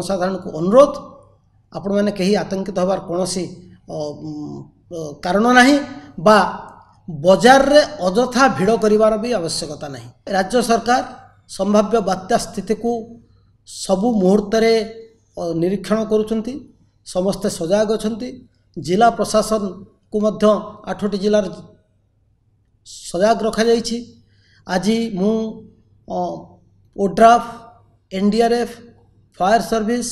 ଜନସାଧାରଣଙ୍କୁ ଅନୁରୋଧ ଆପଣମାନେ କେହି ଆତଙ୍କିତ ହେବାର କୌଣସି କାରଣ ନାହିଁ ବା ବଜାରରେ ଅଯଥା ଭିଡ଼ କରିବାର ବି ଆବଶ୍ୟକତା ନାହିଁ ରାଜ୍ୟ ସରକାର ସମ୍ଭାବ୍ୟ ବାତ୍ୟା ସ୍ଥିତିକୁ ସବୁ ମୁହୂର୍ତ୍ତରେ ନିରୀକ୍ଷଣ କରୁଛନ୍ତି ସମସ୍ତେ ସଜାଗ ଅଛନ୍ତି ଜିଲ୍ଲା ପ୍ରଶାସନକୁ ମଧ୍ୟ ଆଠଟି ଜିଲ୍ଲାର ସଜାଗ ରଖାଯାଇଛି ଆଜି ମୁଁ ODRAF N D R F fire service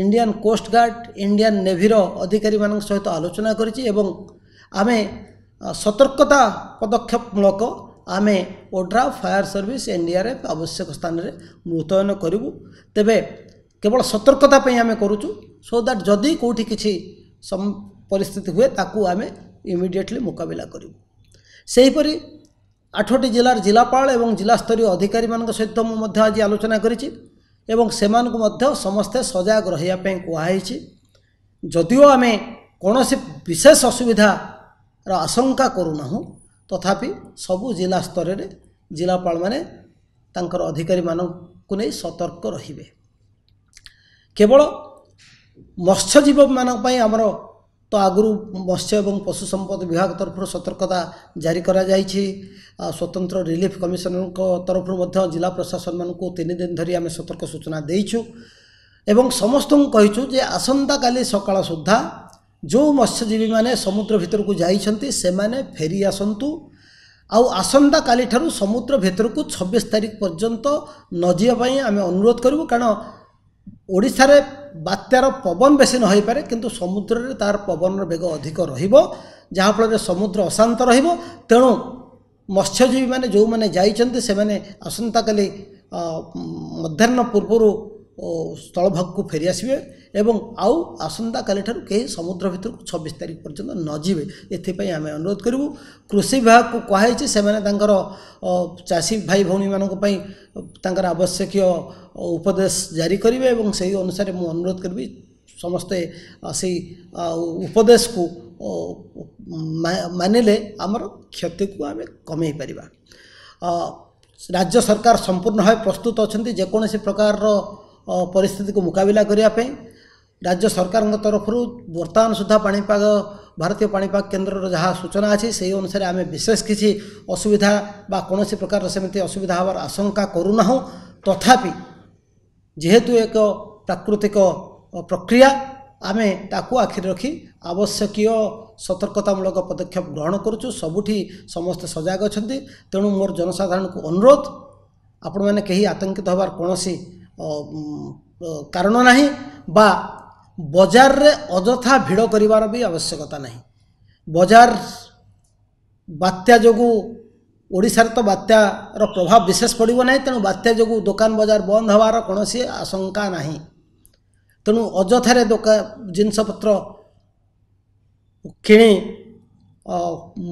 Indian coast guard Indian ନେଭିର ଅଧିକାରୀମାନଙ୍କ ସହିତ ଆଲୋଚନା କରିଛି ଏବଂ ଆମେ ସତର୍କତା ପଦକ୍ଷେପମୂଳକ ଆମେ ଓଡ୍ରା ଫାୟାର ସର୍ଭିସ ଏନ୍ଡିଆର୍ଏଫ୍ ଆବଶ୍ୟକ ସ୍ଥାନରେ ମୁତୟନ କରିବୁ ତେବେ କେବଳ ସତର୍କତା ପାଇଁ ଆମେ କରୁଛୁ ସୋ ଦ୍ୟାଟ୍ ଯଦି କେଉଁଠି କିଛି ପରିସ୍ଥିତି ହୁଏ ତାକୁ ଆମେ ଇମିଡ଼ିଏଟଲି ମୁକାବିଲା କରିବୁ ସେହିପରି ଆଠଟି ଜିଲ୍ଲାର ଜିଲ୍ଲାପାଳ ଏବଂ ଜିଲ୍ଲାସ୍ତରୀୟ ଅଧିକାରୀମାନଙ୍କ ସହିତ ମୁଁ ମଧ୍ୟ ଆଜି ଆଲୋଚନା କରିଛି ଏବଂ ସେମାନଙ୍କୁ ମଧ୍ୟ ସମସ୍ତେ ସଜାଗ ରହିବା ପାଇଁ କୁହାହେଇଛି ଯଦିଓ ଆମେ କୌଣସି ବିଶେଷ ଅସୁବିଧାର ଆଶଙ୍କା କରୁନାହୁଁ ତଥାପି ସବୁ ଜିଲ୍ଲା ସ୍ତରରେ ଜିଲ୍ଲାପାଳମାନେ ତାଙ୍କର ଅଧିକାରୀମାନଙ୍କୁ ନେଇ ସତର୍କ ରହିବେ କେବଳ ମତ୍ସ୍ୟଜୀବୀମାନଙ୍କ ପାଇଁ ଆମର ତ ଆଗରୁ ମତ୍ସ୍ୟ ଏବଂ ପଶୁ ସମ୍ପଦ ବିଭାଗ ତରଫରୁ ସତର୍କତା ଜାରି କରାଯାଇଛି ଆଉ ସ୍ୱତନ୍ତ୍ର ରିଲିଫ କମିଶନରଙ୍କ ତରଫରୁ ମଧ୍ୟ ଜିଲ୍ଲା ପ୍ରଶାସନମାନଙ୍କୁ ତିନି ଦିନ ଧରି ଆମେ ସତର୍କ ସୂଚନା ଦେଇଛୁ ଏବଂ ସମସ୍ତଙ୍କୁ କହିଛୁ ଯେ ଆସନ୍ତାକାଲି ସକାଳ ସୁଦ୍ଧା ଯେଉଁ ମତ୍ସ୍ୟଜୀବୀମାନେ ସମୁଦ୍ର ଭିତରକୁ ଯାଇଛନ୍ତି ସେମାନେ ଫେରି ଆସନ୍ତୁ ଆଉ ଆସନ୍ତାକାଲିଠାରୁ ସମୁଦ୍ର ଭିତରକୁ ଛବିଶ ତାରିଖ ପର୍ଯ୍ୟନ୍ତ ନ ଯିବା ପାଇଁ ଆମେ ଅନୁରୋଧ କରିବୁ କାରଣ ଓଡ଼ିଶାରେ ବାତ୍ୟାର ପବନ ବେଶୀ ନ ହୋଇପାରେ କିନ୍ତୁ ସମୁଦ୍ରରେ ତାର ପବନର ବେଗ ଅଧିକ ରହିବ ଯାହାଫଳରେ ସମୁଦ୍ର ଅଶାନ୍ତ ରହିବ ତେଣୁ ମତ୍ସ୍ୟଜୀବୀମାନେ ଯେଉଁମାନେ ଯାଇଛନ୍ତି ସେମାନେ ଆସନ୍ତାକାଲି ମଧ୍ୟାହ୍ନ ପୂର୍ବରୁ ସ୍ଥଳଭାଗକୁ ଫେରିଆସିବେ ଏବଂ ଆଉ ଆସନ୍ତାକାଲିଠାରୁ କେହି ସମୁଦ୍ର ଭିତରକୁ ଛବିଶ ତାରିଖ ପର୍ଯ୍ୟନ୍ତ ନ ଯିବେ ଏଥିପାଇଁ ଆମେ ଅନୁରୋଧ କରିବୁ କୃଷି ବିଭାଗକୁ କୁହାଯାଇଛି ସେମାନେ ତାଙ୍କର ଚାଷୀ ଭାଇ ଭଉଣୀମାନଙ୍କ ପାଇଁ ତାଙ୍କର ଆବଶ୍ୟକୀୟ ଉପଦେଶ ଜାରି କରିବେ ଏବଂ ସେହି ଅନୁସାରେ ମୁଁ ଅନୁରୋଧ କରିବି ସମସ୍ତେ ସେଇ ଉପଦେଶକୁ ମାନିଲେ ଆମର କ୍ଷତିକୁ ଆମେ କମେଇ ପାରିବା ରାଜ୍ୟ ସରକାର ସମ୍ପୂର୍ଣ୍ଣ ଭାବେ ପ୍ରସ୍ତୁତ ଅଛନ୍ତି ଯେକୌଣସି ପ୍ରକାରର ପରିସ୍ଥିତିକୁ ମୁକାବିଲା କରିବା ପାଇଁ ରାଜ୍ୟ ସରକାରଙ୍କ ତରଫରୁ ବର୍ତ୍ତମାନ ସୁଦ୍ଧା ପାଣିପାଗ ଭାରତୀୟ ପାଣିପାଗ କେନ୍ଦ୍ରର ଯାହା ସୂଚନା ଅଛି ସେହି ଅନୁସାରେ ଆମେ ବିଶେଷ କିଛି ଅସୁବିଧା ବା କୌଣସି ପ୍ରକାରର ସେମିତି ଅସୁବିଧା ହେବାର ଆଶଙ୍କା କରୁନାହୁଁ ତଥାପି ଯେହେତୁ ଏକ ପ୍ରାକୃତିକ ପ୍ରକ୍ରିୟା ଆମେ ତାକୁ ଆଖିରେ ରଖି ଆବଶ୍ୟକୀୟ ସତର୍କତାମୂଳକ ପଦକ୍ଷେପ ଗ୍ରହଣ କରୁଛୁ ସବୁଠି ସମସ୍ତେ ସଜାଗ ଅଛନ୍ତି ତେଣୁ ମୋର ଜନସାଧାରଣଙ୍କୁ ଅନୁରୋଧ ଆପଣମାନେ କେହି ଆତଙ୍କିତ ହେବାର କୌଣସି କାରଣ ନାହିଁ ବା ବଜାରରେ ଅଯଥା ଭିଡ଼ କରିବାର ବି ଆବଶ୍ୟକତା ନାହିଁ ବଜାର ବାତ୍ୟା ଯୋଗୁଁ ଓଡ଼ିଶାରେ ତ ବାତ୍ୟାର ପ୍ରଭାବ ବିଶେଷ ପଡ଼ିବ ନାହିଁ ତେଣୁ ବାତ୍ୟା ଯୋଗୁଁ ଦୋକାନ ବଜାର ବନ୍ଦ ହେବାର କୌଣସି ଆଶଙ୍କା ନାହିଁ ତେଣୁ ଅଯଥାରେ ଦୋକାନ ଜିନିଷପତ୍ର କିଣି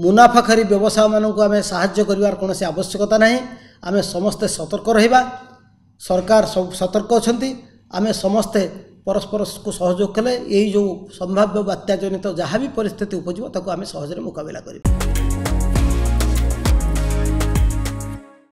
ମୁନାଫାଖାରୀ ବ୍ୟବସାୟମାନଙ୍କୁ ଆମେ ସାହାଯ୍ୟ କରିବାର କୌଣସି ଆବଶ୍ୟକତା ନାହିଁ ଆମେ ସମସ୍ତେ ସତର୍କ ରହିବା ସରକାର ସତର୍କ ଅଛନ୍ତି ଆମେ ସମସ୍ତେ ପରସ୍ପରକୁ ସହଯୋଗ କଲେ ଏହି ଯେଉଁ ସମ୍ଭାବ୍ୟ ବାତ୍ୟାଜନିତ ଯାହା ବି ପରିସ୍ଥିତି ଉପୁଜିବ ତାକୁ ଆମେ ସହଜରେ ମୁକାବିଲା କରିବୁ